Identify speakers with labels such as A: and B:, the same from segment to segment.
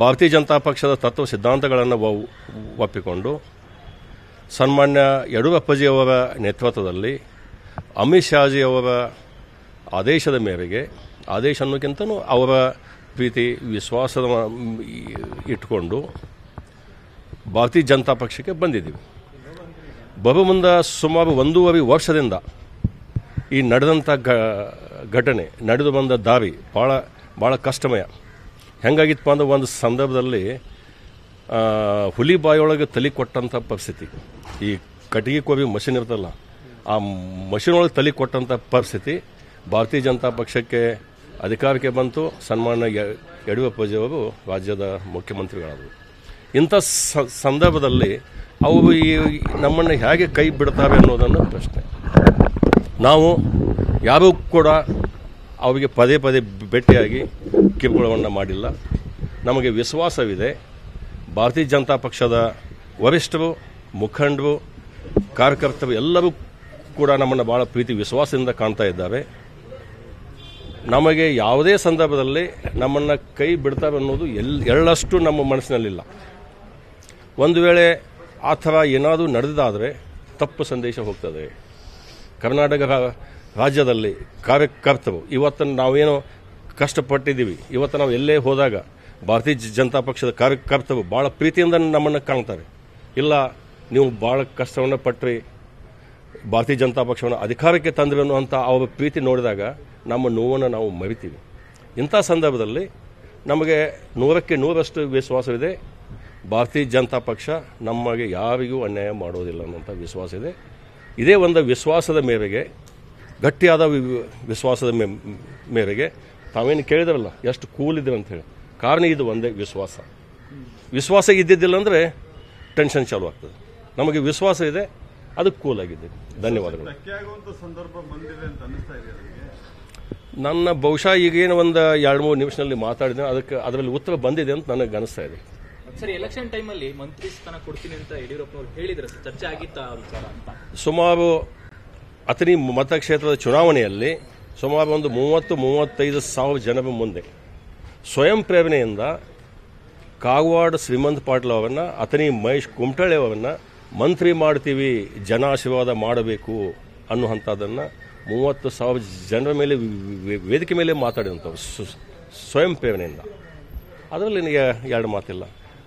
A: ಭಾರತೀಯ ಜನತಾ ಪಕ್ಷದ ತತ್ವ ಸಿದ್ಧಾಂತಗಳನ್ನು ಒಪ್ಪಿಕೊಂಡು ಸನ್ಮಾನ್ಯ ಯಡಿಯೂರಪ್ಪಜಿಯವರ ನೇತೃತ್ವದಲ್ಲಿ ಅಮಿತ್ ಅವರ ಆದೇಶದ ಮೇರೆಗೆ ಆದೇಶ ಅನ್ನೋಕ್ಕಿಂತನೂ ಅವರ ಪ್ರೀತಿ ವಿಶ್ವಾಸ ಇಟ್ಟುಕೊಂಡು ಭಾರತೀಯ ಜನತಾ ಪಕ್ಷಕ್ಕೆ ಬಂದಿದ್ದೀವಿ ಬರು ಮುಂದೆ ಸುಮಾರು ಒಂದೂವರೆ ವರ್ಷದಿಂದ ಈ ನಡೆದಂಥ ಘಟನೆ ನಡೆದು ಬಂದ ದಾರಿ ಭಾಳ ಭಾಳ ಕಷ್ಟಮಯ ಹೆಂಗಾಗಿತ್ತು ಅಂದ್ರೆ ಒಂದು ಸಂದರ್ಭದಲ್ಲಿ ಹುಲಿ ಬಾಯೊಳಗೆ ತಲೆ ಕೊಟ್ಟಂಥ ಪರಿಸ್ಥಿತಿ ಈ ಕಟ್ಟಿಗೆ ಕೋಬಿ ಮಷಿನ್ ಇರ್ತಲ್ಲ ಆ ಮಷಿನ್ ಒಳಗೆ ತಲೆ ಕೊಟ್ಟಂಥ ಪರಿಸ್ಥಿತಿ ಭಾರತೀಯ ಜನತಾ ಪಕ್ಷಕ್ಕೆ ಅಧಿಕಾರಕ್ಕೆ ಬಂತು ಸನ್ಮಾನ್ಯ ಯಡಿಯೂರಪ್ಪಜಿಯವರು ರಾಜ್ಯದ ಮುಖ್ಯಮಂತ್ರಿಗಳಾದರು ಇಂಥ ಸಂದರ್ಭದಲ್ಲಿ ಅವು ಈ ನಮ್ಮನ್ನು ಹೇಗೆ ಕೈ ಬಿಡ್ತಾವೆ ಅನ್ನೋದನ್ನು ಪ್ರಶ್ನೆ ನಾವು ಯಾರೂ ಕೂಡ ಅವರಿಗೆ ಪದೇ ಪದೇ ಭೇಟಿಯಾಗಿ ಕಿರುಕುಳವನ್ನು ಮಾಡಿಲ್ಲ ನಮಗೆ ವಿಶ್ವಾಸವಿದೆ ಭಾರತೀಯ ಜನತಾ ಪಕ್ಷದ ವರಿಷ್ಠರು ಮುಖಂಡರು ಕಾರ್ಯಕರ್ತರು ಎಲ್ಲರೂ ಕೂಡ ನಮ್ಮನ್ನು ಭಾಳ ಪ್ರೀತಿ ವಿಶ್ವಾಸದಿಂದ ಕಾಣ್ತಾ ಇದ್ದಾರೆ ನಮಗೆ ಯಾವುದೇ ಸಂದರ್ಭದಲ್ಲಿ ನಮ್ಮನ್ನು ಕೈ ಬಿಡ್ತಾರೆ ಅನ್ನೋದು ಎಲ್ ಎಳ್ಳಷ್ಟು ನಮ್ಮ ಮನಸ್ಸಿನಲ್ಲಿಲ್ಲ ಒಂದು ವೇಳೆ ಆ ಥರ ಏನಾದರೂ ನಡೆದಾದರೆ ತಪ್ಪು ಸಂದೇಶ ಹೋಗ್ತದೆ ಕರ್ನಾಟಕ ರಾಜ್ಯದಲ್ಲಿ ಕಾರ್ಯಕರ್ತರು ಇವತ್ತು ನಾವೇನು ಕಷ್ಟಪಟ್ಟಿದ್ದೀವಿ ಇವತ್ತು ನಾವು ಎಲ್ಲೇ ಹೋದಾಗ ಭಾರತೀಯ ಜನತಾ ಪಕ್ಷದ ಕಾರ್ಯಕರ್ತರು ಭಾಳ ಪ್ರೀತಿಯಿಂದ ನಮ್ಮನ್ನು ಕಾಣ್ತಾರೆ ಇಲ್ಲ ನೀವು ಭಾಳ ಕಷ್ಟವನ್ನು ಪಟ್ಟರೆ ಭಾರತೀಯ ಜನತಾ ಪಕ್ಷವನ್ನು ಅಧಿಕಾರಕ್ಕೆ ತಂದ್ರಿ ಅನ್ನುವಂಥ ಅವರ ಪ್ರೀತಿ ನೋಡಿದಾಗ ನಮ್ಮ ನೋವನ್ನು ನಾವು ಮರಿತೀವಿ ಇಂಥ ಸಂದರ್ಭದಲ್ಲಿ ನಮಗೆ ನೂರಕ್ಕೆ ನೂರಷ್ಟು ವಿಶ್ವಾಸವಿದೆ ಭಾರತೀಯ ಜನತಾ ಪಕ್ಷ ನಮಗೆ ಯಾರಿಗೂ ಅನ್ಯಾಯ ಮಾಡೋದಿಲ್ಲ ಅನ್ನುವಂಥ ವಿಶ್ವಾಸ ಇದೆ ಇದೇ ಒಂದು ವಿಶ್ವಾಸದ ಮೇರೆಗೆ ಗಟ್ಟಿಯಾದ ವಿಶ್ವಾಸದ ಮೇರೆಗೆ ತಾವೇನು ಕೇಳಿದ್ರಲ್ಲ ಎಷ್ಟು ಕೂಲ್ ಅಂತ ಹೇಳಿ ಕಾರಣ ಇದು ಒಂದೇ ವಿಶ್ವಾಸ ವಿಶ್ವಾಸ ಇದ್ದಿದ್ದಿಲ್ಲ ಅಂದರೆ ಟೆನ್ಷನ್ ಚಾಲು ಆಗ್ತದೆ ನಮಗೆ ವಿಶ್ವಾಸ ಇದೆ ಅದು ಆಗಿದೆ ಧನ್ಯವಾದಗಳು ನನ್ನ ಬಹುಶಃ ಈಗೇನು ಒಂದು ಎರಡು ಮೂರು ನಿಮಿಷದಲ್ಲಿ ಮಾತಾಡಿದೆ ಅದಕ್ಕೆ ಅದರಲ್ಲಿ ಉತ್ತರ ಬಂದಿದೆ ಅಂತ ನನಗೆ ಅನಿಸ್ತಾ ಇದೆ ಸರ್ ಎಲೆಕ್ಷನ್ ಟೈಮಲ್ಲಿ ಮಂತ್ರಿ ಸ್ಥಾನ ಕೊಡ್ತೀನಿ ಅಂತ ಚರ್ಚೆ ಸುಮಾರು ಅತನಿ ಮತಕ್ಷೇತ್ರದ ಚುನಾವಣೆಯಲ್ಲಿ ಸುಮಾರು ಒಂದು ಮೂವತ್ತು ಮೂವತ್ತೈದು ಸಾವಿರ ಜನರ ಮುಂದೆ ಸ್ವಯಂ ಪ್ರೇರಣೆಯಿಂದ ಕಾಗವಾಡ ಶ್ರೀಮಂತ್ ಪಾಟೀಲ್ ಅವರನ್ನು ಅತನಿ ಮಹೇಶ್ ಕುಮಟಳ್ಳಿ ಅವರನ್ನು ಮಂತ್ರಿ ಮಾಡ್ತೀವಿ ಜನಾಶೀರ್ವಾದ ಮಾಡಬೇಕು ಅನ್ನುವಂಥದ್ದನ್ನು ಮೂವತ್ತು ಸಾವಿರ ಜನರ ಮೇಲೆ ವೇದಿಕೆ ಮೇಲೆ ಮಾತಾಡಿದಂಥವ್ರು ಸ್ವಯಂ ಪ್ರೇರಣೆಯಿಂದ ಅದರಲ್ಲಿ ನನಗೆ ಎರಡು ಮಾತಿಲ್ಲ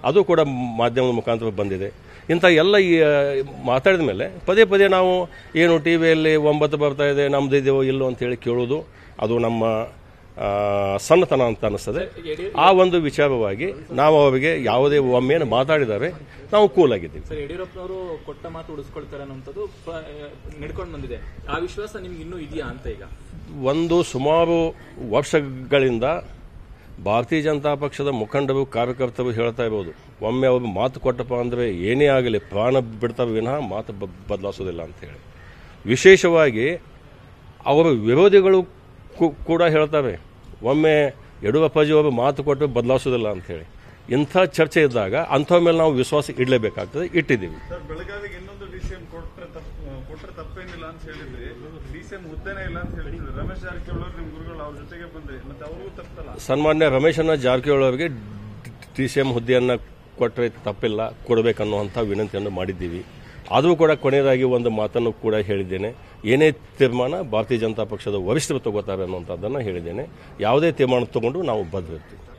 A: ಅದು ಕೂಡ ಮಾಧ್ಯಮದ ಮುಖಾಂತರ ಬಂದಿದೆ ಇಂಥ ಎಲ್ಲ ಈ ಮಾತಾಡಿದ ಮೇಲೆ ಪದೇ ಪದೇ ನಾವು ಏನು ಟಿ ವಿಯಲ್ಲಿ ಒಂಬತ್ತು ಬರ್ತಾ ಇದೆ ನಮ್ದು ಇದೆಯೋ ಇಲ್ಲೋ ಅಂತ ಹೇಳಿ ಕೇಳೋದು ಅದು ನಮ್ಮ ಸಣ್ಣತನ ಅಂತ ಅನ್ನಿಸ್ತದೆ ಆ ಒಂದು ವಿಚಾರವಾಗಿ ನಾವು ಅವರಿಗೆ ಯಾವುದೇ ಒಮ್ಮೆಯನ್ನು ಮಾತಾಡಿದರೆ ನಾವು ಕೂಲ್ ಆಗಿದ್ದೀವಿ ಯಡಿಯೂರಪ್ಪನವರು ಕೊಟ್ಟ ಮಾತು ಉಳಿಸ್ಕೊಳ್ತಾರೆ ಅನ್ನೋದು ನಡ್ಕೊಂಡು ಬಂದಿದೆ ಆ ವಿಶ್ವಾಸ ನಿಮ್ಗೆ ಇನ್ನೂ ಇದೆಯಾ ಅಂತ ಈಗ ಒಂದು ಸುಮಾರು ವರ್ಷಗಳಿಂದ ಭಾರತೀಯ ಜನತಾ ಪಕ್ಷದ ಮುಖಂಡರು ಕಾರ್ಯಕರ್ತರು ಹೇಳ್ತಾ ಇರ್ಬೋದು ಒಮ್ಮೆ ಅವರು ಮಾತು ಕೊಟ್ಟಪ್ಪ ಅಂದರೆ ಏನೇ ಆಗಲಿ ಪ್ರಾಣ ಬಿಡ್ತಾವೆ ವಿನಃ ಮಾತು ಬದಲಾಯಿಸೋದಿಲ್ಲ ಅಂತೇಳಿ ವಿಶೇಷವಾಗಿ ಅವರ ವಿರೋಧಿಗಳು ಕೂಡ ಹೇಳ್ತವೆ ಒಮ್ಮೆ ಯಡಿಯೂರಪ್ಪಾಜಿ ಅವರು ಮಾತು ಕೊಟ್ಟು ಬದಲಾಯಿಸೋದಿಲ್ಲ ಅಂಥೇಳಿ ಇಂಥ ಚರ್ಚೆ ಇದ್ದಾಗ ಅಂಥವ್ರ ಮೇಲೆ ನಾವು ವಿಶ್ವಾಸ ಇಡಲೇಬೇಕಾಗ್ತದೆ ಇಟ್ಟಿದ್ದೀವಿ ಸಿಎಂ ಕೊಟ್ಟರೆ ಕೊಟ್ಟರೆ ತಪ್ಪೇನಿಲ್ಲ ಅಂತ ಹೇಳಿದ್ರಿ ಡಿಸಿಎಂ ಹುದ್ದೆನೇ ಇಲ್ಲ ಅಂತ ಹೇಳಿದ್ರಿ ರಮೇಶ್ ಜಾರಕಿಹೊಳಿ ನಿಮ್ ಗುರುಗಳು ಅವ್ರ ಜೊತೆಗೆ ಬಂದ್ರಿ ಮತ್ತೆ ಅವ್ರಿಗೂ ತಪ್ಪಲ್ಲ ಸನ್ಮಾನ್ಯ ರಮೇಶ್ ಅನ್ನ ಜಾರಕಿಹೊಳಿ ಅವರಿಗೆ ಡಿಸಿಎಂ ಹುದ್ದೆಯನ್ನ ಕೊಟ್ಟರೆ ತಪ್ಪಿಲ್ಲ ಕೊಡಬೇಕನ್ನುವಂಥ ವಿನಂತಿಯನ್ನು ಮಾಡಿದ್ದೀವಿ ಆದರೂ ಕೂಡ ಕೊನೆಯದಾಗಿ ಒಂದು ಮಾತನ್ನು ಕೂಡ ಹೇಳಿದ್ದೇನೆ ಏನೇ ತೀರ್ಮಾನ ಭಾರತೀಯ ಜನತಾ ಪಕ್ಷದ ವರಿಷ್ಠರು ತಗೋತಾರೆ ಅನ್ನುವಂಥದ್ದನ್ನು ಹೇಳಿದ್ದೇನೆ ಯಾವುದೇ ತೀರ್ಮಾನ ತಗೊಂಡು ನಾವು ಬದ್ಧ